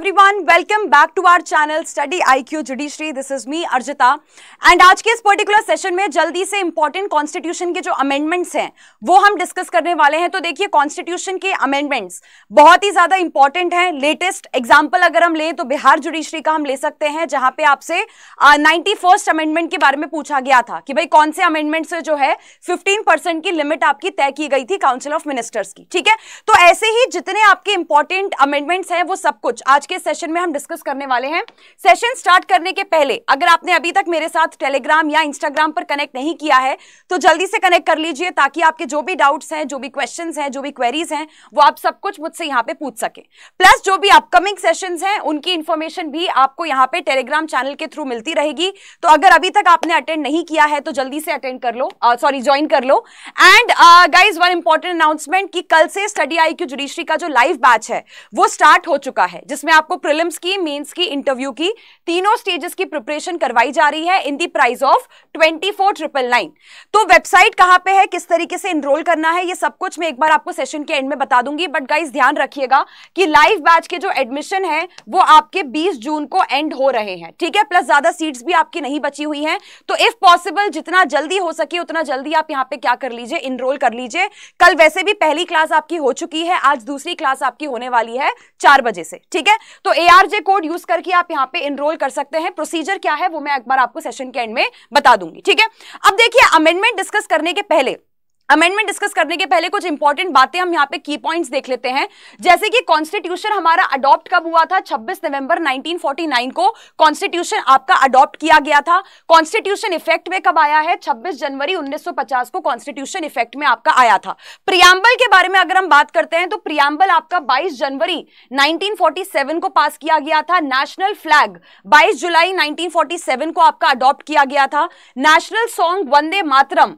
everyone welcome back to our channel study IQ judiciary this is me Arjita and आज के इस particular session में जल्दी से इंपॉर्टेंट कॉन्स्टिट्यूशन के जो अमेंडमेंट्स हैं वो हम डिस्कस करने वाले हैं तो देखिए कॉन्स्टिट्यूशन के अमेंडमेंट्स बहुत ही ज्यादा इंपॉर्टेंट हैं लेटेस्ट एग्जाम्पल अगर हम लें तो बिहार जुडिशरी का हम ले सकते हैं जहां पर आपसे नाइन्टी अमेंडमेंट के बारे में पूछा गया था कि भाई कौन से अमेंडमेंट से जो है फिफ्टीन की लिमिट आपकी तय की गई थी काउंसिल ऑफ मिनिस्टर्स की ठीक है तो ऐसे ही जितने आपके इंपॉर्टेंट अमेंडमेंट्स हैं वो सब कुछ आज के सेशन में हम डिस्कस करने वाले हैं सेशन स्टार्ट करने के पहले अगर आपने अभी तक मेरे साथ टेलीग्राम या इंस्टाग्राम पर कनेक्ट नहीं किया है तो जल्दी से कनेक्ट कर लीजिए ताकि आपके जो भी डाउट्स हैं जो भी क्वेश्चंस हैं जो भी क्वेरीज हैं वो आप सब कुछ मुझसे यहाँ पे पूछ सकें प्लस जो भी अपकमिंग सेशन हैं उनकी इन्फॉर्मेशन भी आपको यहाँ पे टेलीग्राम चैनल के थ्रू मिलती रहेगी तो अगर अभी तक आपने अटेंड नहीं किया है तो जल्दी से अटेंड कर लो सॉरी ज्वाइन कर लो and guys one important announcement कि कल से स्टडी आई क्यू जुडिशरी का जो लाइव बैच है वो स्टार्ट हो चुका है जिसमें आपको प्रिलिम्स की मेंस की इंटरव्यू की तीनों स्टेजेस की प्रिपरेशन करवाई जा रही है in the price of twenty four triple nine तो वेबसाइट कहाँ पे है किस तरीके से इनरोल करना है ये सब कुछ मैं एक बार आपको सेशन के एंड में बता दूंगी बट गाइज ध्यान रखिएगा कि लाइव बैच के जो एडमिशन है वो आपके बीस जून को एंड हो रहे हैं ठीक है प्लस ज्यादा सीट्स भी आपकी नहीं बची हुई है तो इफ पॉसिबल जितना जल्दी हो सके उतना जल्दी आप यहाँ पे क्या कर लीजिए इनरोल कर लीजिए कल वैसे भी पहली क्लास आपकी हो चुकी है आज दूसरी क्लास आपकी होने वाली है चार बजे से ठीक है तो एआरजे कोड यूज करके आप यहाँ पे इनरोल कर सकते हैं प्रोसीजर क्या है वो मैं एक बार आपको सेशन के एंड में बता दूंगी ठीक है अब देखिए अमेंडमेंट डिस्कस करने के पहले अमेंडमेंट डिस्कस करने के पहले कुछ इंपॉर्टेंट बातें हम यहाँ पे की पॉइंट्स देख लेते हैं जैसे कि कॉन्स्टिट्यूशन हमारा अडॉप्ट कब हुआ था 26 नवंबर 1949 को कॉन्स्टिट्यूशन आपका अडॉप्ट किया गया था कॉन्स्टिट्यूशन इफेक्ट में कब आया है 26 जनवरी 1950 को कॉन्स्टिट्यूशन इफेक्ट में आपका आया था प्रियाम्बल के बारे में अगर हम बात करते हैं तो प्रियाम्बल आपका बाईस जनवरी नाइनटीन को पास किया गया था नेशनल फ्लैग बाईस जुलाई नाइनटीन को आपका अडॉप्ट किया गया था नेशनल सॉन्ग वंदे मातरम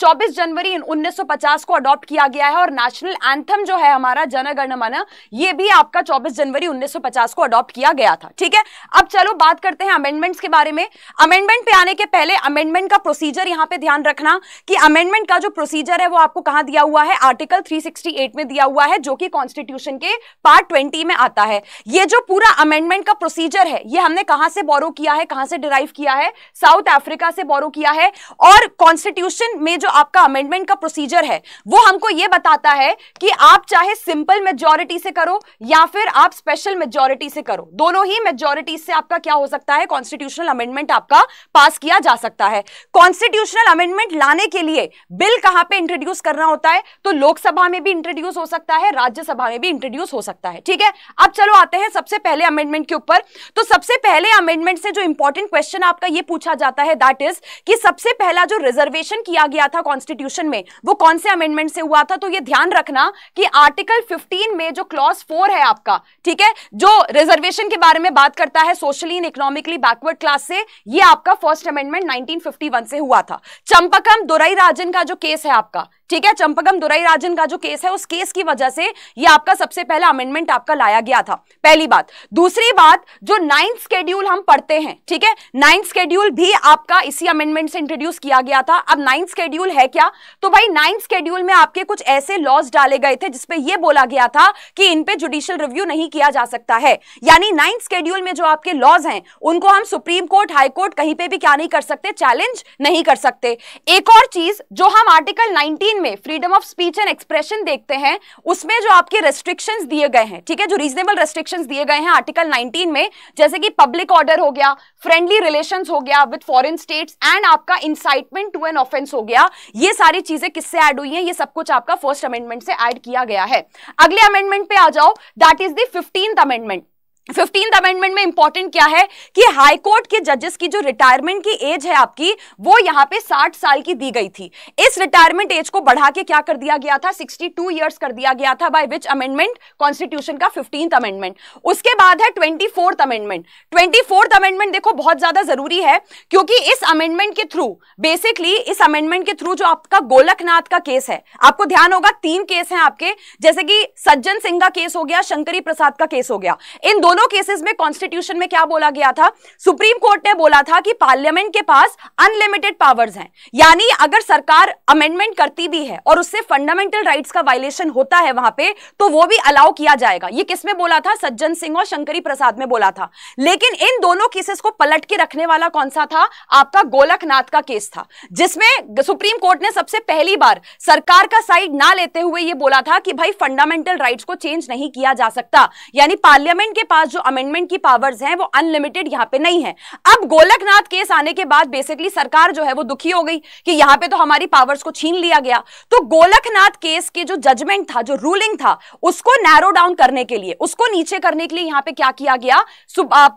चौबीस जनवरी जनवरी 1950 को अडॉप्ट किया गया है और नेशनल एंथम जो है हमारा जनगण मन ये भी आपका 24 जनवरी 1950 को अडॉप्ट किया गया था ठीक है अब चलो बात करते हैं अमेंडमेंट्स के बारे में अमेंडमेंट पे आने के पहले अमेंडमेंट का प्रोसीजर यहां पे ध्यान रखना कि अमेंडमेंट का जो प्रोसीजर है वो आपको कहां दिया हुआ है आर्टिकल 368 में दिया हुआ है जो कि कॉन्स्टिट्यूशन के पार्ट ट्वेंटी में आता है ये जो पूरा अमेंडमेंट का प्रोसीजर है ये हमने कहाँ से बोरो किया है कहां से डिराइव किया है साउथ अफ्रीका से बोरो किया है और कॉन्स्टिट्यूशन में जो आपका अमेंडमेंट रिक्रूटमेंट का प्रोसीजर है वो हमको ये बताता है कि आप चाहे सिंपल मेजोरिटी से करो या फिर आप स्पेशल मेजोरिटी से करो दोनों ही मेजोरिटी से आपका क्या हो सकता है कॉन्स्टिट्यूशनल अमेंडमेंट आपका पास किया जा सकता है कॉन्स्टिट्यूशनल अमेंडमेंट लाने के लिए बिल कहां पर इंट्रोड्यूस करना होता है तो लोकसभा में भी इंट्रोड्यूस हो सकता है राज्यसभा में भी इंट्रोड्यूस हो सकता है ठीक है अब चलो आते हैं सबसे पहले अमेंडमेंट के ऊपर तो सबसे पहले अमेंडमेंट से जो इंपॉर्टेंट क्वेश्चन आपका ये पूछा जाता है दैट इज कि सबसे पहला जो रिजर्वेशन किया गया था कॉन्स्टिट्यूशन सेक्शन में वो कौन से अमेंडमेंट से हुआ था तो ये ध्यान रखना कि आर्टिकल 15 में जो क्लॉज 4 है आपका ठीक है जो रिजर्वेशन के बारे में बात करता है socially and economically backward class से ये आपका फर्स्ट अमेंडमेंट 1951 से हुआ था चंपकम दुराई राजन का जो केस है आपका ठीक है चंपकम दुराई राजन का जो केस है उस केस की वजह से ये आपका सबसे पहला अमेंडमेंट आपका लाया गया था पहली बात दूसरी बात जो नाइन्थ स्केड्यूल हम पढ़ते हैं ठीक है नाइन्थ स्केड्यूल भी आपका इसी अमेंडमेंट से इंट्रोड्यूस किया गया था अब नाइन्थ स्केड्यूल है क्या तो भाई नाइन्थ स्केड्यूल में आपके कुछ ऐसे लॉज डाले गए थे जिसपे यह बोला गया था कि इनपे जुडिशियल रिव्यू नहीं किया जा सकता है यानी नाइन्थ स्केड्यूल में जो आपके लॉज हैं उनको हम सुप्रीम कोर्ट हाईकोर्ट कहीं पर भी क्या नहीं कर सकते चैलेंज नहीं कर सकते एक और चीज जो हम आर्टिकल नाइनटीन में freedom of speech and expression देखते हैं उसमें जो आपके रेस्ट्रिक्शन दिए गए हैं ठीक है जो रीजनेबल रेस्ट्रिक्शन दिए गए हैं आर्टिकल 19 में जैसे कि पब्लिक ऑर्डर हो गया फ्रेंडली रिलेशन हो गया विद फॉरन स्टेट एंड आपका इंसाइटमेंट टू एन ऑफेंस हो गया ये सारी चीजें किससे ऐड हुई है ये सब कुछ आपका फर्स्ट अमेंडमेंट से ऐड किया गया है अगले अमेंडमेंट पे आ जाओ that is the fifteenth amendment fifteenth amendment में इंपॉर्टेंट क्या है कि हाई कोर्ट के जजेस की जो रिटायरमेंट की एज है आपकी वो यहां पे 60 साल की दी गई थी इस रिटायरमेंट एज को बढ़ा के क्या कर दिया गया था 62 इयर्स कर दिया गया था बाय विच अमेंडमेंट कॉन्स्टिट्यूशन का फिफ्टींथ अमेंडमेंट उसके बाद है ट्वेंटी अमेंडमेंट ट्वेंटी अमेंडमेंट देखो बहुत ज्यादा जरूरी है क्योंकि इस अमेंडमेंट के थ्रू बेसिकली इस अमेंडमेंट के थ्रू जो आपका गोलकनाथ का केस है आपको ध्यान होगा तीन केस है आपके जैसे कि सज्जन सिंह का केस हो गया शंकरी प्रसाद का केस हो गया इन दो दोनों केसेस में कॉन्स्टिट्यूशन में क्या बोला गया था सुप्रीम कोर्ट ने बोला था कि पार्लियामेंट के पास अनलिमिटेड पावर्स हैं यानी अगर सरकार अमेंडमेंट करती भी है और उससे फंडामेंटल राइट्स का वायलेशन होता है वहां पे तो वो भी अलाउ किया जाएगा ये किसमें बोला था सज्जन सिंह और शंकरी प्रसाद में बोला था लेकिन इन दोनों केसेस को पलट के रखने वाला कौन सा था आपका गोलकनाथ का केस था जिसमें सुप्रीम कोर्ट ने सबसे पहली बार सरकार का साइड ना लेते हुए यह बोला था कि भाई फंडामेंटल राइट्स को चेंज नहीं किया जा सकता यानी पार्लियामेंट के पास पास जो अमेंडमेंट की पावर्स हैं वो अनलिमिटेड यहाँ पे नहीं है अब गोलकनाथ केस आने के बाद बेसिकली सरकार जो है वो दुखी हो गई कि यहाँ पे तो हमारी पावर्स को छीन लिया गया तो गोलकनाथ केस के जो जजमेंट था जो रूलिंग था उसको नैरो डाउन करने के लिए उसको नीचे करने के लिए यहाँ पे क्या किया गया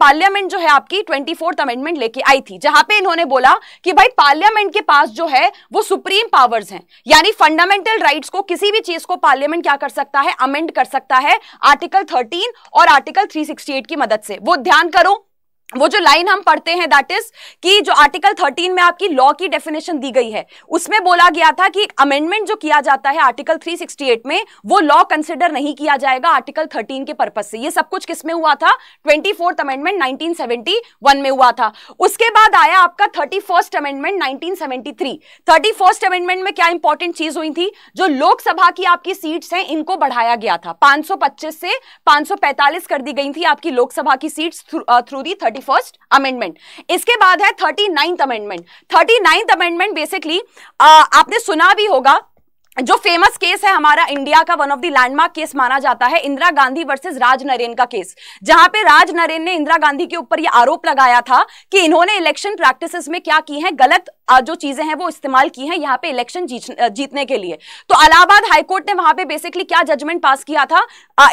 पार्लियामेंट जो है आपकी ट्वेंटी अमेंडमेंट लेके आई थी जहां पर इन्होंने बोला कि भाई पार्लियामेंट के पास जो है वो सुप्रीम पावर्स हैं यानी फंडामेंटल राइट्स को किसी भी चीज को पार्लियामेंट क्या कर सकता है अमेंड कर सकता है आर्टिकल 13 और आर्टिकल 360 68 की मदद से वो ध्यान करो वो जो लाइन हम पढ़ते हैं दैट इज कि जो आर्टिकल 13 में आपकी लॉ की डेफिनेशन दी गई है उसमें बोला गया था कि अमेंडमेंट जो किया जाता है आर्टिकल 368 में वो लॉ कंसिडर नहीं किया जाएगा आर्टिकल 13 के पर्पज से ये सब कुछ में हुआ था ट्वेंटी अमेंडमेंट 1971 में हुआ था उसके बाद आया आपका thirty amendment three thirty amendment में क्या इंपॉर्टेंट चीज हुई थी जो लोकसभा की आपकी सीट्स हैं इनको बढ़ाया गया था पच्चीस से 545 कर दी गई थी आपकी लोकसभा की seats through the thirty thirty first amendment इसके बाद है thirty ninth amendment thirty ninth amendment basically आपने सुना भी होगा जो फेमस केस है हमारा इंडिया का one of the landmark case माना जाता है इंदिरा गांधी वर्सेस राज नरेन का केस जहां पे राज नरेन ने इंदिरा गांधी के ऊपर ये आरोप लगाया था कि इन्होंने इलेक्शन प्रैक्टिसेस में क्या की है गलत जो चीजें हैं वो इस्तेमाल की हैं यहाँ पे इलेक्शन जीतने के लिए तो अलाहाबाद हाईकोर्ट ने वहां पे बेसिकली क्या जजमेंट पास किया था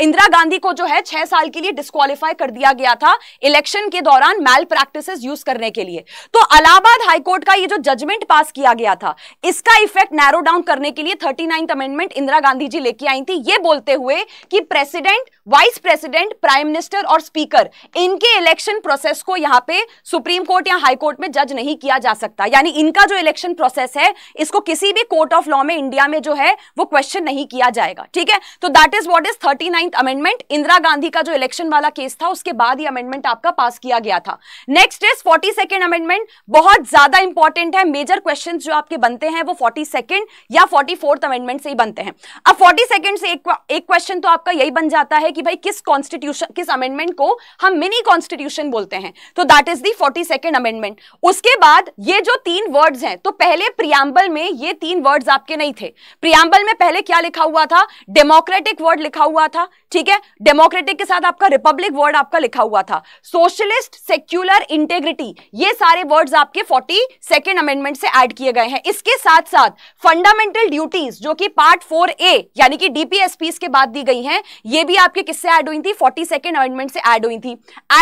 इंदिरा गांधी को जो है छह साल के लिए डिस्कालीफाई कर दिया गया था इलेक्शन के दौरान मैल प्रैक्टिस यूज करने के लिए तो अलाहाबाद हाईकोर्ट का ये जो जजमेंट पास किया गया था इसका इफेक्ट नैरो डाउन करने के लिए थर्टी अमेंडमेंट इंदिरा गांधी जी लेके आई थी ये बोलते हुए कि president vice president prime minister और स्पीकर इनके इलेक्शन प्रोसेस को यहां पे सुप्रीम कोर्ट या हाई कोर्ट में जज नहीं किया जा सकता यानी इनका जो इलेक्शन प्रोसेस है इसको किसी भी कोर्ट ऑफ लॉ में इंडिया में जो है वो क्वेश्चन नहीं किया जाएगा ठीक है तो that is what is thirty amendment Indira Gandhi का जो इलेक्शन वाला केस था उसके बाद ही अमेंडमेंट आपका पास किया गया था next is forty second amendment बहुत ज्यादा इंपॉर्टेंट है मेजर क्वेश्चन जो आपके बनते हैं वो फोर्टी सेकेंड या फोर्टी फोर्थ फोर्थ अमेंडमेंट से ही बनते हैं अब फोर्टी सेकेंड से एक, क्वेश्चन तो आपका यही बन जाता है कि भाई किस कॉन्स्टिट्यूशन किस अमेंडमेंट को हम मिनी कॉन्स्टिट्यूशन बोलते हैं तो that is the forty second amendment उसके बाद ये जो तीन वर्ड्स हैं तो पहले प्रियाम्बल में ये तीन वर्ड्स आपके नहीं थे प्रियाम्बल में पहले क्या लिखा हुआ था डेमोक्रेटिक वर्ड लिखा हुआ था ठीक है डेमोक्रेटिक के साथ आपका रिपब्लिक वर्ड आपका लिखा हुआ था सोशलिस्ट सेक्यूलर इंटेग्रिटी ये सारे वर्ड्स आपके फोर्टी सेकेंड अमेंडमेंट से ऐड किए गए हैं इसके साथ साथ फंडामेंटल ड्यूटी फीस जो कि पार्ट फोर ए यानी कि डीपीएस फीस के बाद दी गई हैं ये भी आपके किससे ऐड हुई थी फोर्टी सेकेंड अमेंडमेंट से ऐड हुई थी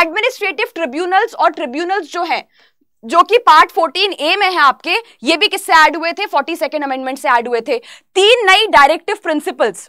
एडमिनिस्ट्रेटिव ट्रिब्यूनल्स और ट्रिब्यूनल्स जो है जो कि पार्ट 14 ए में है आपके ये भी किससे ऐड हुए थे फोर्टी सेकेंड अमेंडमेंट से ऐड हुए थे तीन नई डायरेक्टिव प्रिंसिपल्स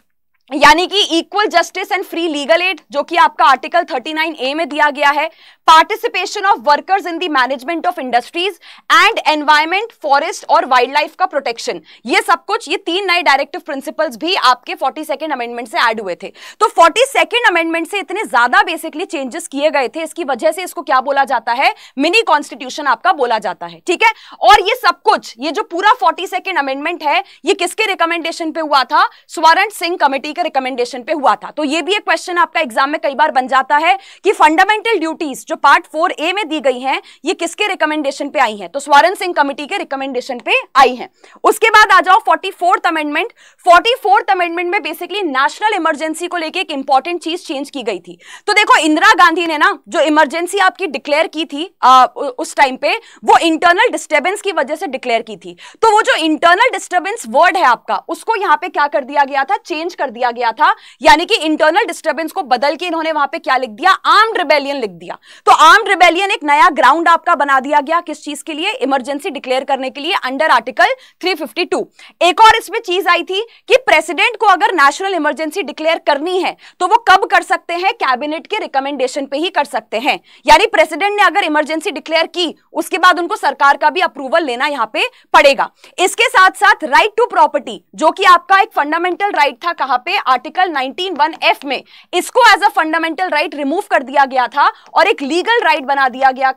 यानी कि equal justice and free legal aid जो कि आपका आर्टिकल 39 ए में दिया गया है participation of workers in the management of industries and environment forest और वाइल्ड लाइफ का प्रोटेक्शन ये सब कुछ ये तीन नए डायरेक्टिव प्रिंसिपल्स भी आपके फोर्टी सेकेंड अमेंडमेंट से एड हुए थे तो फोर्टी सेकेंड अमेंडमेंट से इतने ज्यादा बेसिकली चेंजेस किए गए थे इसकी वजह से इसको क्या बोला जाता है मिनी कॉन्स्टिट्यूशन आपका बोला जाता है ठीक है और ये सब कुछ ये जो पूरा फोर्टी सेकेंड अमेंडमेंट है ये किसके रिकमेंडेशन पे हुआ था स्वरण सिंह कमेटी के रिकमेंडेशन पे हुआ था तो ये भी एक क्वेश्चन आपका एग्जाम में कई बार बन जाता है कि फंडामेंटल ड्यूटीज जो पार्ट फोर ए में दी गई हैं ये किसके रिकमेंडेशन पे आई हैं तो स्वरण सिंह कमेटी के रिकमेंडेशन पे आई हैं उसके बाद आ जाओ forty fourth amendment forty fourth amendment में बेसिकली नेशनल इमरजेंसी को लेकर एक इंपॉर्टेंट चीज चेंज की गई थी तो देखो इंदिरा गांधी ने ना जो इमरजेंसी आपकी डिक्लेयर की थी आ, उस टाइम पे वो इंटरनल डिस्टर्बेंस की वजह से डिक्लेयर की थी तो वो जो इंटरनल डिस्टर्बेंस वर्ड है आपका उसको यहाँ पे क्या कर दिया गया था चेंज कर दिया गया था यानी कि इंटरनल डिस्टर्बेंस को बदल के इन्होंने वहां पे क्या लिख दिया आर्म रिबेलियन लिख दिया तो आर्म रिबेलियन एक नया ग्राउंड आपका बना दिया गया किस चीज के लिए इमरजेंसी डिक्लेयर करने के लिए अंडर आर्टिकल 352 एक और इसमें चीज आई थी कि प्रेसिडेंट को अगर नेशनल इमरजेंसी डिक्लेयर करनी है तो वो कब कर सकते हैं कैबिनेट के रिकमेंडेशन पे ही कर सकते हैं यानी प्रेसिडेंट ने अगर इमरजेंसी डिक्लेयर की उसके बाद उनको सरकार का भी अप्रूवल लेना यहाँ पे पड़ेगा इसके साथ साथ राइट टू प्रॉपर्टी जो कि आपका एक फंडामेंटल राइट था कहां पे आर्टिकल 19 वन एफ में इसको as a fundamental right remove कर दिया गया था और एक लीगल राइट बना दिया गया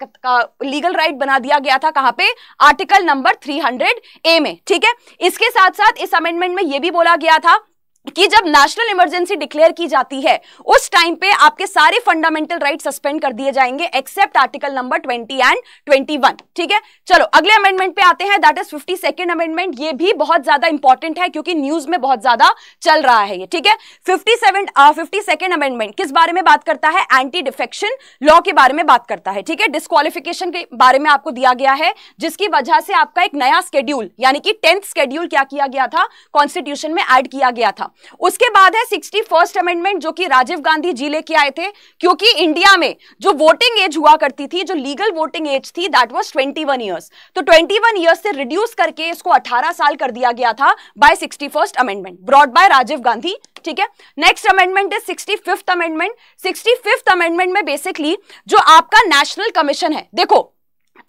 लीगल राइट बना दिया गया था कहां पे आर्टिकल नंबर 300 ए में ठीक है इसके साथ साथ इस अमेंडमेंट में यह भी बोला गया था कि जब नेशनल इमरजेंसी डिक्लेयर की जाती है उस टाइम पे आपके सारे फंडामेंटल राइट सस्पेंड कर दिए जाएंगे एक्सेप्ट आर्टिकल नंबर 20 एंड 21 ठीक है चलो अगले अमेंडमेंट पे आते हैं that is fifty second amendment ये भी बहुत ज्यादा इंपॉर्टेंट है क्योंकि न्यूज में बहुत ज्यादा चल रहा है ये ठीक है fifty seven fifty second amendment किस बारे में बात करता है एंटी डिफेक्शन लॉ के बारे में बात करता है ठीक है डिस्कालिफिकेशन के बारे में आपको दिया गया है जिसकी वजह से आपका एक नया स्केड्यूल यानी कि टेंथ स्केड्यूल क्या किया गया था कॉन्स्टिट्यूशन में एड किया गया था उसके बाद है सिक्सटी फर्स्ट अमेंडमेंट जो कि राजीव गांधी जी लेके आए थे क्योंकि इंडिया में जो वोटिंग एज हुआ करती थी जो लीगल वोटिंग एज थी that was twenty one years तो ट्वेंटी वन ईयर्स से रिड्यूस करके इसको अठारह साल कर दिया गया था by sixty first amendment brought by Rajiv Gandhi ठीक है next amendment is sixty fifth amendment sixty fifth amendment में बेसिकली जो आपका नेशनल कमीशन है देखो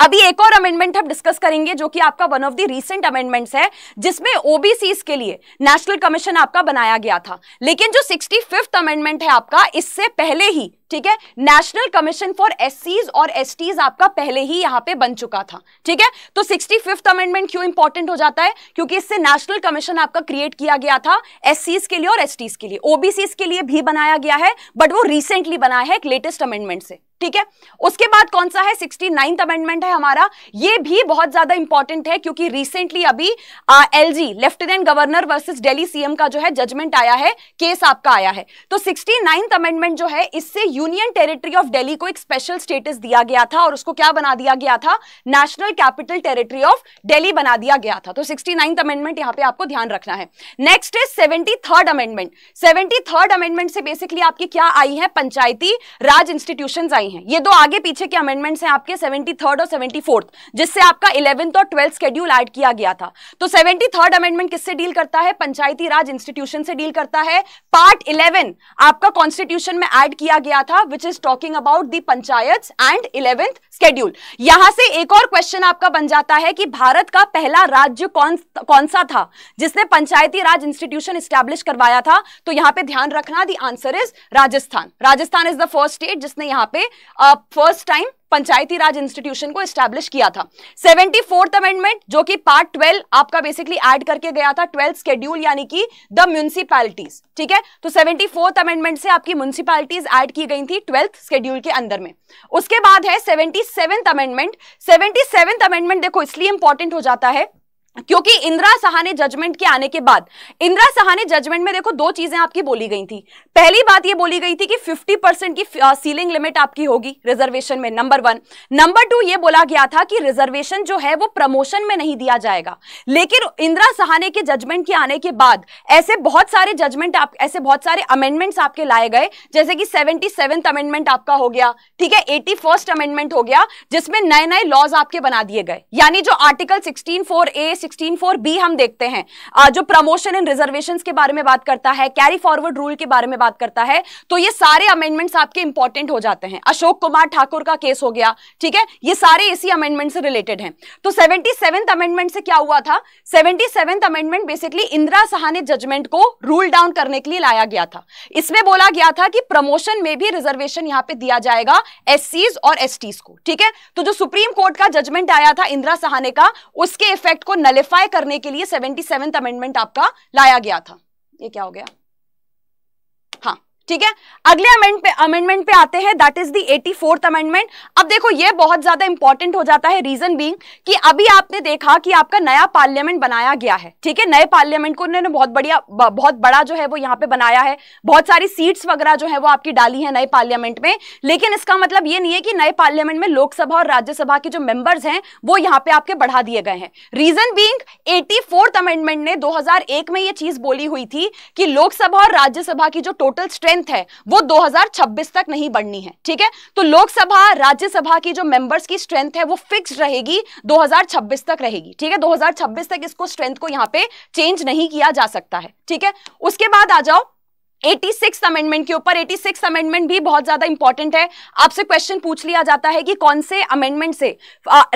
अभी एक और अमेंडमेंट हम डिस्कस करेंगे जो कि आपका one of the recent amendments है जिसमें ओबीसी के लिए नेशनल कमीशन आपका बनाया गया था लेकिन जो सिक्सटी फिफ्थ अमेंडमेंट है आपका इससे पहले ही ठीक है नेशनल कमीशन फॉर एससीज और एसटीज आपका पहले ही यहाँ पे बन चुका था ठीक है तो सिक्सटी फिफ्थ अमेंडमेंट क्यों इंपॉर्टेंट हो जाता है क्योंकि इससे नेशनल कमीशन आपका क्रिएट किया गया था एससीज के लिए और एसटीज के लिए ओबीसी के लिए भी बनाया गया है बट वो रिसेंटली बनाया है एक लेटेस्ट अमेंडमेंट से ठीक है उसके बाद कौन सा है सिक्सटी नाइन्थ अमेंडमेंट है हमारा ये भी बहुत ज्यादा इंपॉर्टेंट है क्योंकि रिसेंटली अभी L G lieutenant governor versus Delhi CM का जो है जजमेंट आया है केस आपका आया है तो सिक्सटी नाइन्थ अमेंडमेंट जो है इससे यूनियन टेरिटरी ऑफ दिल्ली को एक स्पेशल स्टेटस दिया गया था और उसको क्या बना दिया गया था national capital territory of Delhi बना दिया गया था तो सिक्सटी नाइन्थ अमेंडमेंट यहाँ पे आपको ध्यान रखना है next is seventy third amendment seventy third amendment से बेसिकली आपकी क्या आई है पंचायती राज इंस्टीट्यूशन आई हैं ये दो आगे पीछे के अमेंडमेंट्स हैं आपके सेवेंटी और सेवेंटी जिससे आपका इलेवेंथ और ट्वेल्थ स्केड्यूल एड किया गया था तो सेवेंटी अमेंडमेंट किससे डील करता है पंचायती राज इंस्टीट्यूशन से डील करता है पार्ट इलेवन आपका कॉन्स्टिट्यूशन में एड किया गया था which is talking about the panchayat and eleventh schedule यहां से एक और क्वेश्चन आपका बन जाता है कि भारत का पहला राज्य कौन कौन सा था जिसने पंचायती राज इंस्टीट्यूशन स्टैब्लिश करवाया था तो यहां पे ध्यान रखना the answer is Rajasthan Rajasthan is the first state जिसने यहां पे first uh, time Panchayati Raj institution को स्टैब्लिश किया था सेवेंटी फोर्थ अमेंडमेंट जो कि पार्ट ट्वेल्व आपका बेसिकली ऐड करके गया था ट्वेल्थ स्केड्यूल यानी कि द म्यूनसिपैलिटीज ठीक है तो सेवेंटी फोर्थ अमेंडमेंट से आपकी म्यूनसिपैलिटीज एड की गई थी ट्वेल्थ स्केड्यूल के अंदर में उसके बाद है seventy seventh amendment seventy seventh amendment देखो इसलिए इंपॉर्टेंट हो जाता है क्योंकि इंदिरा सहाने जजमेंट के आने के बाद इंदिरा सहाने जजमेंट में देखो दो चीजें आपकी बोली गई थी पहली बात ये बोली गई थी कि 50 परसेंट की सीलिंग लिमिट आपकी होगी रिजर्वेशन में नंबर वन नंबर टू ये बोला गया था कि रिजर्वेशन जो है वो प्रमोशन में नहीं दिया जाएगा लेकिन इंदिरा सहाने के जजमेंट के आने के बाद ऐसे बहुत सारे जजमेंट आप ऐसे बहुत सारे अमेंडमेंट्स आपके लाए गए जैसे कि सेवेंटी अमेंडमेंट आपका हो गया ठीक है एटी अमेंडमेंट हो गया जिसमें नए नए लॉज आपके बना दिए गए यानी जो article sixteen four A sixteen four B हम देखते हैं जो प्रमोशन एंड रिजर्वेशन के बारे में बात करता है कैरी फॉरवर्ड रूल के बारे में बात करता है तो ये सारे अमेंडमेंट्स आपके इंपॉर्टेंट हो जाते हैं अशोक कुमार ठाकुर का केस हो गया ठीक है ये सारे इसी अमेंडमेंट से रिलेटेड हैं तो सेवेंटी अमेंडमेंट से क्या हुआ था seventy amendment basically Indira Sawhney judgment को रूल डाउन करने के लिए लाया गया था इसमें बोला गया था कि प्रमोशन में भी रिजर्वेशन यहां पर दिया जाएगा एससीज और एस को ठीक है तो जो सुप्रीम कोर्ट का जजमेंट आया था इंदिरा सहाने का उसके इफेक्ट को नल क्वालिफाई करने के लिए सेवेंटी सेवेंथ अमेंडमेंट आपका लाया गया था ये क्या हो गया ठीक है अगले अमेंड पे अमेंडमेंट पे आते हैं that is the eighty fourth amendment अब देखो ये बहुत ज्यादा इंपॉर्टेंट हो जाता है रीजन बींग कि अभी आपने देखा कि आपका नया पार्लियामेंट बनाया गया है ठीक है नए पार्लियामेंट को उन्होंने बहुत बढ़िया बहुत बड़ा जो है वो यहाँ पे बनाया है बहुत सारी सीट्स वगैरह जो है वो आपकी डाली है नए पार्लियामेंट में लेकिन इसका मतलब ये नहीं है कि नए पार्लियामेंट में लोकसभा और राज्यसभा के जो मेंबर्स हैं वो यहाँ पे आपके बढ़ा दिए गए हैं रीजन बींग एटी अमेंडमेंट ने दो में ये चीज बोली हुई थी कि लोकसभा और राज्यसभा की जो टोटल स्ट्रेंथ लेंथ है वो 2026 तक नहीं बढ़नी है ठीक है तो लोकसभा राज्यसभा की जो मेंबर्स की स्ट्रेंथ है वो फिक्स रहेगी 2026 तक रहेगी ठीक है 2026 तक इसको स्ट्रेंथ को यहां पे चेंज नहीं किया जा सकता है ठीक है उसके बाद आ जाओ 86 अमेंडमेंट के ऊपर 86 अमेंडमेंट भी बहुत ज्यादा इंपॉर्टेंट है आपसे क्वेश्चन पूछ लिया जाता है कि कौन से अमेंडमेंट से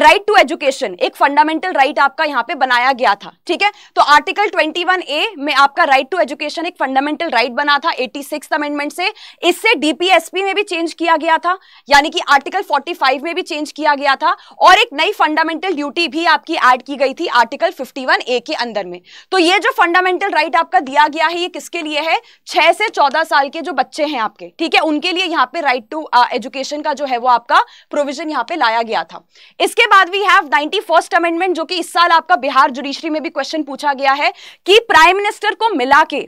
राइट टू एजुकेशन एक फंडामेंटल राइट right आपका यहां पे बनाया गया था ठीक है तो आर्टिकल 21 ए में आपका राइट टू एजुकेशन एक फंडामेंटल राइट right बना था 86 अमेंडमेंट से इससे डीपीएसपी में भी चेंज किया गया था यानी कि आर्टिकल फोर्टी में भी चेंज किया गया था और एक नई फंडामेंटल ड्यूटी भी आपकी एड की गई थी आर्टिकल फिफ्टी ए के अंदर में तो ये जो फंडामेंटल राइट right आपका दिया गया है ये किसके लिए है छह ऐसे चौदह साल के जो बच्चे हैं आपके ठीक है उनके लिए यहाँ पे राइट टू एजुकेशन का जो है वो आपका प्रोविजन यहाँ पे लाया गया था इसके बाद we have ninety first amendment जो कि इस साल आपका बिहार जुडिशरी में भी क्वेश्चन पूछा गया है कि प्राइम मिनिस्टर को मिला के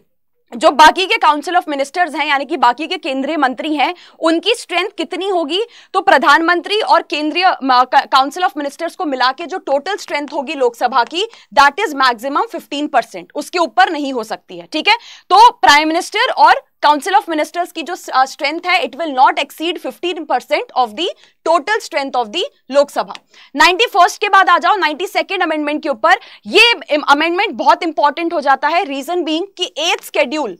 जो बाकी के काउंसिल ऑफ मिनिस्टर्स हैं यानी कि बाकी के केंद्रीय मंत्री हैं उनकी स्ट्रेंथ कितनी होगी तो प्रधानमंत्री और केंद्रीय काउंसिल ऑफ मिनिस्टर्स को मिला के जो टोटल स्ट्रेंथ होगी लोकसभा की दैट इज मैक्सिमम 15 परसेंट उसके ऊपर नहीं हो सकती है ठीक है तो प्राइम मिनिस्टर और काउंसिल ऑफ मिनिस्टर्स की जो स्ट्रेंथ है it will not exceed 15 percent of the total strength of the Lok Sabha first के बाद आ जाओ सेकेंड अमेंडमेंट के ऊपर ये अमेंडमेंट बहुत इंपॉर्टेंट हो जाता है reason being eighth schedule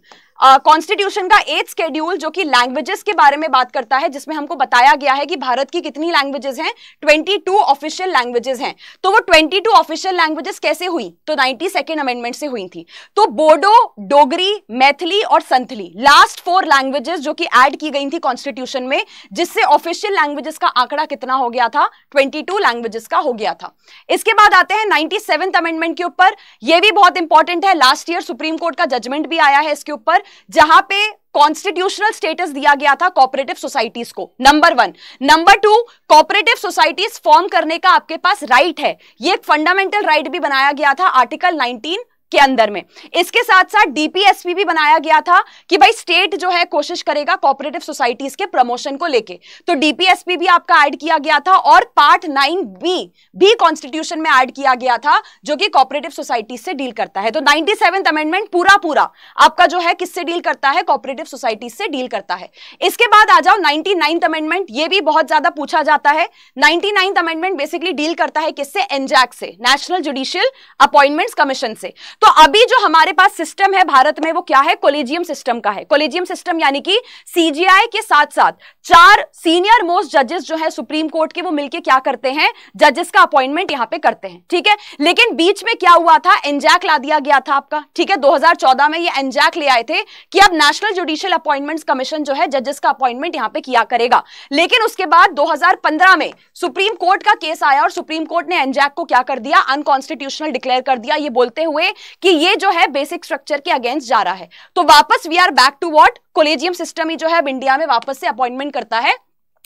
constitution का एथ स्केड्यूल जो कि लैंग्वेजेस के बारे में बात करता है जिसमें हमको बताया गया है कि भारत की कितनी लैंग्वेजेस हैं 22 ऑफिशियल लैंग्वेजेस हैं तो वो 22 ऑफिशियल लैंग्वेजेस कैसे हुई तो नाइन्टी सेकेंड अमेंडमेंट से हुई थी तो बोडो डोगरी मैथिली और संथली लास्ट फोर लैंग्वेजेस जो कि एड की गई थी कॉन्स्टिट्यूशन में जिससे ऑफिशियल लैंग्वेजेस का आंकड़ा कितना हो गया था ट्वेंटी लैंग्वेजेस का हो गया था इसके बाद आते हैं नाइन्टी अमेंडमेंट के ऊपर यह भी बहुत इंपॉर्टेंट है लास्ट ईयर सुप्रीम कोर्ट का जजमेंट भी आया है इसके ऊपर जहां पे कॉन्स्टिट्यूशनल स्टेटस दिया गया था कॉपरेटिव सोसाइटीज को number one number two cooperative societies form करने का आपके पास राइट right है ये एक फंडामेंटल राइट right भी बनाया गया था आर्टिकल नाइनटीन के अंदर में इसके साथ साथ डीपीएसपी भी बनाया गया था कि भाई स्टेट जो है कोशिश करेगा कोऑपरेटिव सोसाइटीज के प्रमोशन को लेके तो डीपीएसपी भी आपका ऐड किया गया था और पार्ट नाइन बी भी कॉन्स्टिट्यूशन में ऐड किया गया था जो कि कॉपरेटिव सोसाइटीज से डील करता है तो नाइनटी अमेंडमेंट पूरा पूरा आपका जो है किससे डील करता है कॉपरेटिव सोसाइटीज से डील करता है इसके बाद आ जाओ नाइनटी अमेंडमेंट ये भी बहुत ज्यादा पूछा जाता है नाइनटी अमेंडमेंट बेसिकली डील करता है किससे एनजैक से नेशनल जुडिशियल अपॉइंटमेंट कमीशन से तो अभी जो हमारे पास सिस्टम है भारत में वो क्या है कोलेजियम सिस्टम का है कोलेजियम सिस्टम यानी कि सीजीआई के साथ साथ चार सीनियर मोस्ट जजेस जो है सुप्रीम कोर्ट के वो मिलकर क्या करते हैं जजेस का अपॉइंटमेंट यहां पे करते हैं ठीक है लेकिन बीच में क्या हुआ था एनजैक ला दिया गया था आपका ठीक है 2014 में ये एनजैक ले आए थे कि अब नेशनल जुडिशियल अपॉइंटमेंट कमीशन जो है जजेस का अपॉइंटमेंट यहां पर किया करेगा लेकिन उसके बाद दो में सुप्रीम कोर्ट का केस आया और सुप्रीम कोर्ट ने एनजैक को क्या कर दिया अनकॉन्स्टिट्यूशनल डिक्लेयर कर दिया ये बोलते हुए कि ये जो है बेसिक स्ट्रक्चर के अगेंस्ट जा रहा है तो वापस we are back to what collegium system ही जो है अब इंडिया में वापस से अपॉइंटमेंट करता है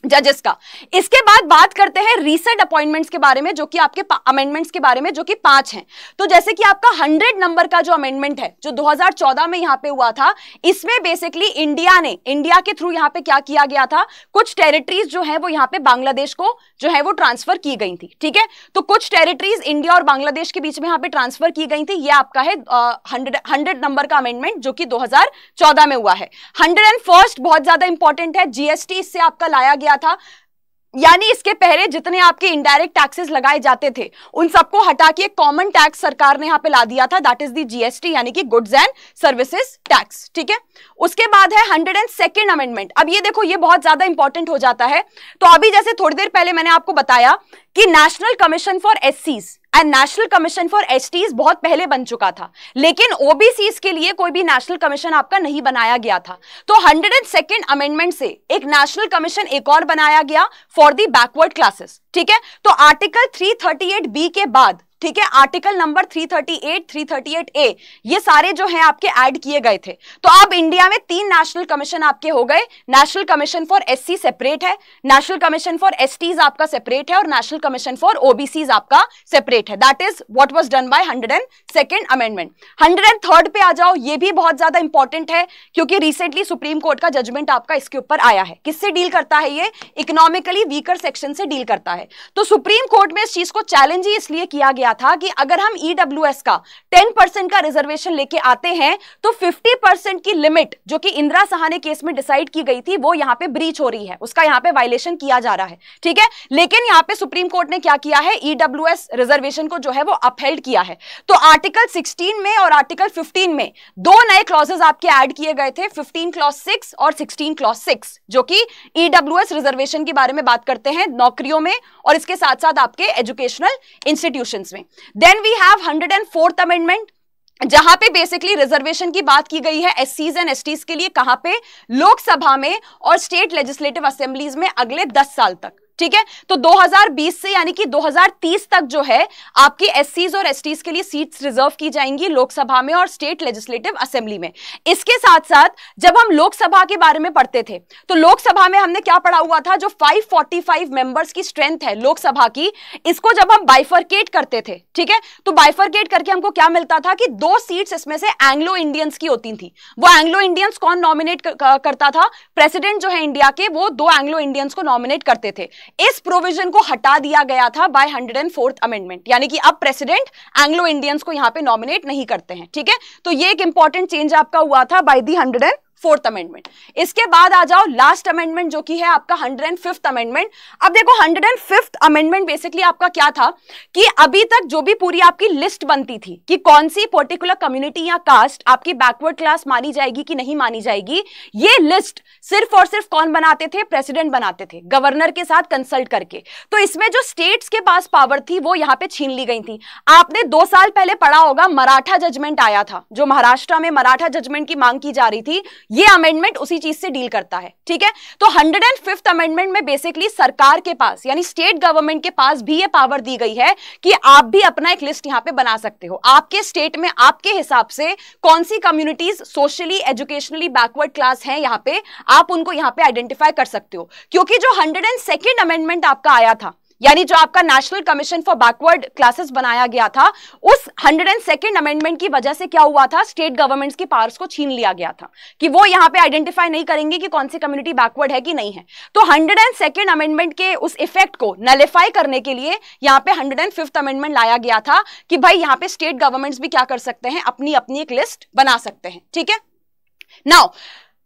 जजेस का इसके बाद बात करते हैं रीसेंट अपॉइंटमेंट्स के बारे में जो कि आपके अमेंडमेंट्स के बारे में जो कि पांच हैं तो जैसे कि आपका हंड्रेड नंबर का जो अमेंडमेंट है जो 2014 में यहां पे हुआ था इसमें बेसिकली इंडिया ने इंडिया के थ्रू यहां पे क्या किया गया था कुछ टेरिटरीज जो है वो यहां पर बांग्लादेश को जो है वो ट्रांसफर की गई थी ठीक है तो कुछ टेरिटरीज इंडिया और बांग्लादेश के बीच में यहां पर ट्रांसफर की गई थी ये आपका है हंड्रेड नंबर का अमेंडमेंट जो कि दो में हुआ है हंड्रेड बहुत ज्यादा इंपॉर्टेंट है जीएसटी इससे आपका लाया गया दिया था यानी इसके पहले जितने आपके इनडायरेक्ट टैक्सेस लगाए जाते थे उन सबको हटा के कॉमन टैक्स सरकार ने यहां पे ला दिया था दैट इज दी जीएसटी यानी कि गुड्स एंड सर्विसेज टैक्स ठीक है उसके बाद है हंड्रेड एंड सेकेंड अमेंडमेंट अब ये देखो ये बहुत ज्यादा इंपॉर्टेंट हो जाता है तो अभी जैसे थोड़ी देर पहले मैंने आपको बताया कि national commission for S and national commission for S बहुत पहले बन चुका था लेकिन ओबीसी के लिए कोई भी नेशनल कमीशन आपका नहीं बनाया गया था तो हंड्रेड एंड सेकेंड अमेंडमेंट से एक नेशनल कमीशन एक और बनाया गया फॉर दी बैकवर्ड क्लासेस ठीक है तो आर्टिकल 338 बी के बाद ठीक है आर्टिकल नंबर 338, 338 ए ये सारे जो हैं आपके ऐड किए गए थे तो अब इंडिया में तीन नेशनल कमीशन आपके हो गए national commission for SC separate है नेशनल कमीशन फॉर एसटीज आपका सेपरेट है और नेशनल कमीशन फॉर ओबीसीज आपका सेपरेट है that is what was done by hundred and second amendment hundred and third पे आ जाओ ये भी बहुत ज्यादा इंपॉर्टेंट है क्योंकि रिसेंटली सुप्रीम कोर्ट का जजमेंट आपका इसके ऊपर आया है किससे डील करता है ये इकोनॉमिकली वीकर सेक्शन से डील करता है तो सुप्रीम कोर्ट में इस चीज को चैलेंज ही इसलिए किया गया दिया था कि अगर हम ईडब्ल्यूएस e का 10 परसेंट का रिजर्वेशन लेके आते हैं तो 50 परसेंट की लिमिट जो कि इंदिरा सहाने केस में डिसाइड की गई थी वो यहां पे ब्रीच हो रही है उसका यहां पे वायलेशन किया जा रहा है ठीक है लेकिन यहां पे सुप्रीम कोर्ट ने क्या किया है ईडब्ल्यू e रिजर्वेशन को जो है वो अपहेल्ड किया है तो आर्टिकल सिक्सटीन में और आर्टिकल फिफ्टीन में दो नए क्लॉजेस आपके एड किए गए थे फिफ्टीन क्लॉज सिक्स और सिक्सटीन क्लॉज सिक्स जो कि ईडब्ल्यू e रिजर्वेशन के बारे में बात करते हैं नौकरियों में और इसके साथ साथ आपके एजुकेशनल इंस्टीट्यूशन में में then we have hundred and fourth amendment जहां पे बेसिकली रिजर्वेशन की बात की गई है एस एंड एस के लिए कहां पे लोकसभा में और स्टेट लेजिस्लेटिव असेंबलीज में अगले दस साल तक ठीक है तो 2020 से यानी कि 2030 तक जो है आपकी एससीज और एसटीज के लिए सीट्स रिजर्व की जाएंगी लोकसभा में और स्टेट लेजिस्लेटिव असेंबली में इसके साथ साथ जब हम लोकसभा के बारे में पढ़ते थे तो लोकसभा में हमने क्या पढ़ा हुआ था जो 545 मेंबर्स की स्ट्रेंथ है लोकसभा की इसको जब हम बाइफरकेट करते थे ठीक है तो बाइफरकेट करके हमको क्या मिलता था कि दो सीट्स इसमें से एंग्लो इंडियंस की होती थी वो एंग्लो इंडियंस कौन नॉमिनेट करता था प्रेसिडेंट जो है इंडिया के वो दो एंग्लो इंडियंस को नॉमिनेट करते थे इस प्रोविजन को हटा दिया गया था by hundred and fourth amendment यानी कि अब प्रेसिडेंट एंग्लो इंडियंस को यहां पे नॉमिनेट नहीं करते हैं ठीक है तो ये एक इंपॉर्टेंट चेंज आपका हुआ था by the hundred and fourth amendment इसके बाद आ जाओ लास्ट अमेंडमेंट जो कि है आपका हंड्रेड एंड फिफ्थ अमेंडमेंट अब देखो hundred and fifth amendment basically आपका क्या था कि अभी तक जो भी पूरी आपकी लिस्ट बनती थी कि कौन सी पर्टिकुलर कम्युनिटी या कास्ट आपकी बैकवर्ड क्लास मानी जाएगी कि नहीं मानी जाएगी ये लिस्ट सिर्फ और सिर्फ कौन बनाते थे प्रेसिडेंट बनाते थे गवर्नर के साथ कंसल्ट करके तो इसमें जो स्टेट्स के पास पावर थी वो यहां पर छीन ली गई थी आपने दो साल पहले पढ़ा होगा मराठा जजमेंट आया था जो महाराष्ट्र में मराठा जजमेंट की मांग की जा रही थी ये अमेंडमेंट उसी चीज से डील करता है ठीक है तो हंड्रेड एंड फिफ्थ अमेंडमेंट में बेसिकली सरकार के पास यानी स्टेट गवर्नमेंट के पास भी ये पावर दी गई है कि आप भी अपना एक लिस्ट यहां पे बना सकते हो आपके स्टेट में आपके हिसाब से कौन सी communities socially educationally backward class है यहां पे आप उनको यहां पे आइडेंटिफाई कर सकते हो क्योंकि जो हंड्रेड एंड सेकेंड अमेंडमेंट आपका आया था यानी जो आपका national commission for backward classes बनाया गया था उस हंड्रेड एंड सेकेंड अमेंडमेंट की वजह से क्या हुआ था स्टेट गवर्नमेंट्स की पावर्स को छीन लिया गया था कि वो यहाँ पे आइडेंटिफाई नहीं करेंगे कि कौन सी कम्युनिटी बैकवर्ड है कि नहीं है तो हंड्रेड एंड सेकेंड अमेंडमेंट के उस इफेक्ट को नलिफाई करने के लिए यहाँ पे हंड्रेड एंड फिफ्थ अमेंडमेंट लाया गया था कि भाई यहाँ पे स्टेट गवर्नमेंट्स भी क्या कर सकते हैं अपनी अपनी एक लिस्ट बना सकते हैं ठीक है नाउ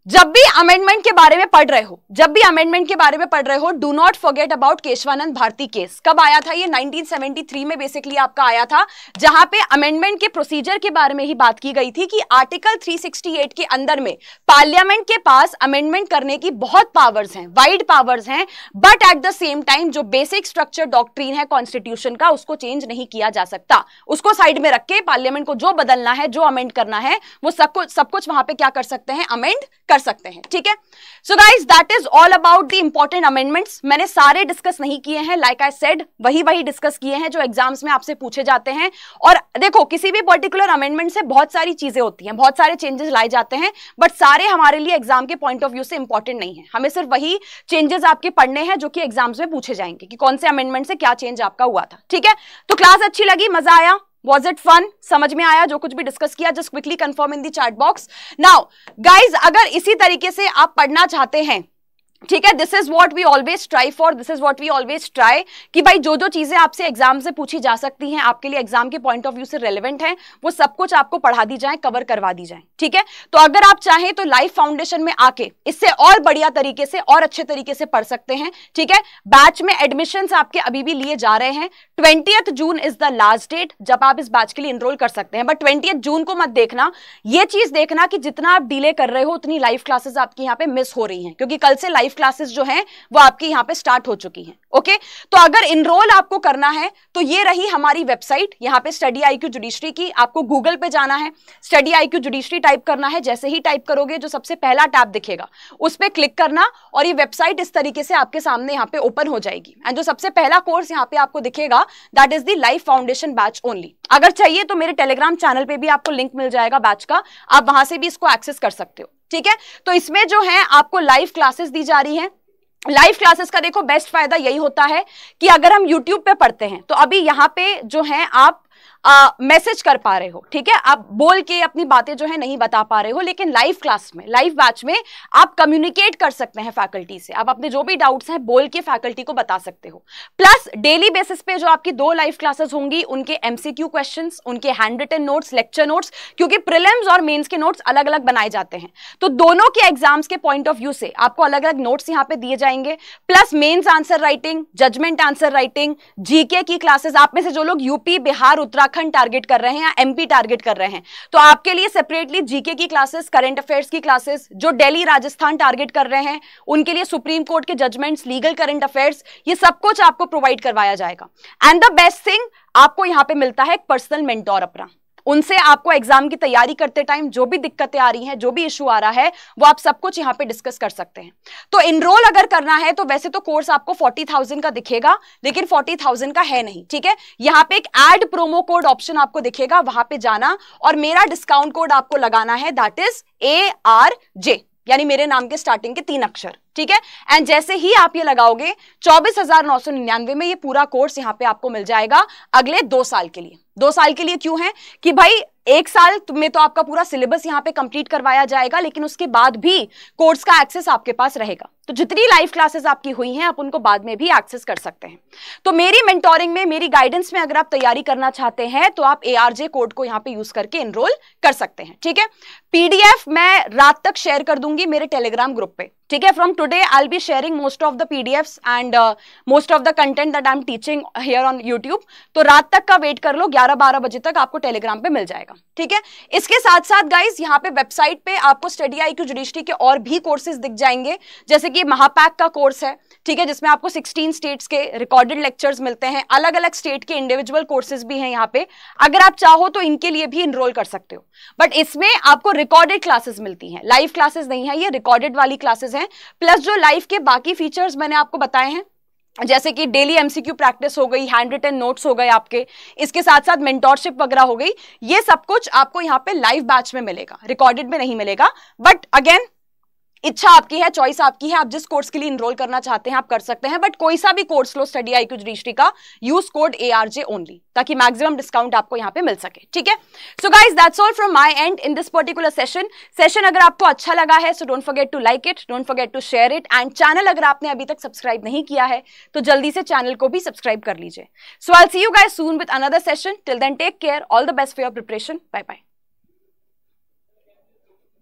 जब भी अमेंडमेंट के बारे में पढ़ रहे हो जब भी अमेंडमेंट के बारे में पढ़ रहे हो do not forget about Keshavananda Bharati case कब आया था ये 1973 में बेसिकली आपका आया था जहां पे अमेंडमेंट के प्रोसीजर के बारे में ही बात की गई थी कि आर्टिकल 368 के अंदर में पार्लियामेंट के पास अमेंडमेंट करने की बहुत पावर्स हैं वाइड पावर्स हैं but at the same time जो बेसिक स्ट्रक्चर डॉक्ट्रीन है कॉन्स्टिट्यूशन का उसको चेंज नहीं किया जा सकता उसको साइड में रख के पार्लियामेंट को जो बदलना है जो अमेंड करना है वो सब कुछ सब कुछ वहां पर क्या कर सकते हैं अमेंड कर सकते हैं ठीक है so guys that is all about the important amendments मैंने सारे डिस्कस नहीं किए हैं लाइक आई सेड वही वही डिस्कस किए हैं जो एग्जाम्स में आपसे पूछे जाते हैं और देखो किसी भी पर्टिकुलर अमेंडमेंट से बहुत सारी चीजें होती हैं बहुत सारे चेंजेस लाए जाते हैं बट सारे हमारे लिए एग्जाम के पॉइंट ऑफ व्यू से इंपॉर्टेंट नहीं है हमें सिर्फ वही चेंजेस आपके पढ़ने हैं जो कि एग्जाम्स में पूछे जाएंगे कि कौन से अमेंडमेंट से क्या चेंज आपका हुआ था ठीक है तो क्लास अच्छी लगी मजा आया वॉज इट फन समझ में आया जो कुछ भी डिस्कस किया just quickly confirm in the chat box now guys अगर इसी तरीके से आप पढ़ना चाहते हैं ठीक है this is what we always try for this is what we always try कि भाई जो जो चीज़ें आपसे एग्जाम से पूछी जा सकती हैं आपके लिए एग्जाम के पॉइंट ऑफ व्यू से रेलिवेंट है वो सब कुछ आपको पढ़ा दी जाए कवर करवा दी जाए ठीक है तो अगर आप चाहें तो लाइफ फाउंडेशन में आके इससे और बढ़िया तरीके से और अच्छे तरीके से पढ़ सकते हैं ठीक है बैच में एडमिशन आपके अभी भी लिए जा रहे हैं twenty June is the last date जब आप इस बैच के लिए इनरोल कर सकते हैं बट ट्वेंटी जून को मत देखना यह चीज़ देखना कि जितना आप डिले कर रहे हो उतनी लाइव क्लासेस आपकी यहाँ पे मिस हो रही है क्योंकि कल से लाइव लाइव क्लासेस जो हैं वो आपकी यहाँ पे स्टार्ट हो चुकी हैं ओके तो अगर इनरोल आपको करना है तो ये रही हमारी वेबसाइट यहाँ पे स्टडी आई क्यू जुडिशरी की आपको गूगल पे जाना है Study I Q judiciary type करना है जैसे ही टाइप करोगे जो सबसे पहला टैप दिखेगा उस पर क्लिक करना और ये वेबसाइट इस तरीके से आपके सामने यहाँ पे ओपन हो जाएगी एंड जो सबसे पहला कोर्स यहाँ पे आपको दिखेगा that is the life foundation batch only अगर चाहिए तो मेरे टेलीग्राम चैनल पे भी आपको लिंक मिल जाएगा बैच का आप वहां से भी इसको एक्सेस कर सकते हो ठीक है तो इसमें जो है आपको लाइव क्लासेस दी जा रही है लाइव क्लासेस का देखो बेस्ट फायदा यही होता है कि अगर हम यूट्यूब पे पढ़ते हैं तो अभी यहाँ पे जो है आप मैसेज कर पा रहे हो ठीक है आप बोल के अपनी बातें जो है नहीं बता पा रहे हो लेकिन लाइव क्लास में लाइव बैच में आप कम्युनिकेट कर सकते हैं फैकल्टी से आप अपने जो भी डाउट्स हैं बोल के फैकल्टी को बता सकते हो प्लस डेली बेसिस पे जो आपकी दो लाइव क्लासेस होंगी उनके एमसीक्यू क्वेश्चन उनके hand written notes lecture notes क्योंकि प्रिलिम्स और मेन्स के नोट्स अलग अलग बनाए जाते हैं तो दोनों के एग्जाम्स के पॉइंट ऑफ व्यू से आपको अलग अलग नोट्स यहाँ पे दिए जाएंगे plus mains answer writing judgment answer writing GK की क्लासेस आप में से जो लोग यूपी बिहार उत्तराखंड उत्तराखंड टारगेट कर रहे हैं या एमपी टारगेट कर रहे हैं तो आपके लिए सेपरेटली जीके की क्लासेस करंट अफेयर्स की क्लासेस जो दिल्ली राजस्थान टारगेट कर रहे हैं उनके लिए सुप्रीम कोर्ट के जजमेंट्स लीगल करंट अफेयर्स ये सब कुछ आपको प्रोवाइड करवाया जाएगा एंड द बेस्ट थिंग आपको यहां पे मिलता है एक पर्सनल मेंटोर अपना उनसे आपको एग्जाम की तैयारी करते टाइम जो भी दिक्कतें आ रही हैं जो भी इशू आ रहा है वो आप सब कुछ यहाँ पे डिस्कस कर सकते हैं तो इनरोल अगर करना है तो वैसे तो कोर्स आपको फोर्टी थाउजेंड का दिखेगा लेकिन फोर्टी थाउजेंड का है नहीं ठीक है यहाँ पे एक एड प्रोमो कोड ऑप्शन आपको दिखेगा वहां पे जाना और मेरा डिस्काउंट कोड आपको लगाना है that is A R J यानी मेरे नाम के स्टार्टिंग के तीन अक्षर ठीक है एंड जैसे ही आप ये लगाओगे चौबीस हजार नौ सौ निन्यानवे में ये पूरा कोर्स यहाँ पे आपको मिल जाएगा अगले दो साल के लिए दो साल के लिए क्यों है कि भाई एक साल में तो आपका पूरा सिलेबस यहाँ पे कंप्लीट करवाया जाएगा लेकिन उसके बाद भी कोर्स का एक्सेस आपके पास रहेगा तो जितनी लाइव क्लासेस आपकी हुई हैं आप उनको बाद में भी एक्सेस कर सकते हैं तो मेरी मेंटोरिंग में मेरी गाइडेंस में अगर आप तैयारी करना चाहते हैं तो आप एआरजे कोड को यहाँ पे यूज करके इनरोल कर सकते हैं ठीक है पीडीएफ मैं रात तक शेयर कर दूंगी मेरे टेलीग्राम ग्रुप पे ठीक है from today I be sharing most of the PDFs and most of the content that I am teaching here on YouTube तो रात तक का वेट कर लो 11-12 बजे तक आपको टेलीग्राम पे मिल जाएगा ठीक है इसके साथ साथ गाइज यहाँ पे वेबसाइट पे आपको स्टडी आई क्यू जुडिशरी के और भी कोर्सेज दिख जाएंगे जैसे कि महापैक का कोर्स है ठीक है जिसमें आपको 16 स्टेट्स के रिकॉर्डेड लेक्चर्स मिलते हैं अलग अलग स्टेट के इंडिविजुअल कोर्सेज भी हैं यहाँ पे अगर आप चाहो तो इनके लिए भी इनरोल कर सकते हो बट इसमें आपको रिकॉर्डेड क्लासेस मिलती हैं लाइव क्लासेस नहीं है ये रिकॉर्डेड वाली क्लासेस हैं प्लस जो लाइव के बाकी फीचर्स मैंने आपको बताए हैं जैसे कि डेली एमसीक्यू प्रैक्टिस हो गई हैंड रिटन नोट्स हो गए आपके इसके साथ साथ मेंटोरशिप वगैरह हो गई ये सब कुछ आपको यहाँ पे लाइव बैच में मिलेगा रिकॉर्डेड में नहीं मिलेगा बट अगेन इच्छा आपकी है चॉइस आपकी है आप जिस कोर्स के लिए इनरोल करना चाहते हैं आप कर सकते हैं बट कोई सा भी कोर्स लो स्टडी आई जुडिशरी का use code A R J only ताकि मैक्सिमम डिस्काउंट आपको यहां पे मिल सके ठीक है so guys that's all from my end in this particular session session अगर आपको अच्छा लगा है so don't forget to like it don't forget to share it and channel अगर आपने अभी तक सब्सक्राइब नहीं किया है तो जल्दी से चैनल को भी सब्सक्राइब कर लीजिए so I see you guys soon with another session till then take care all the best for your preparation bye bye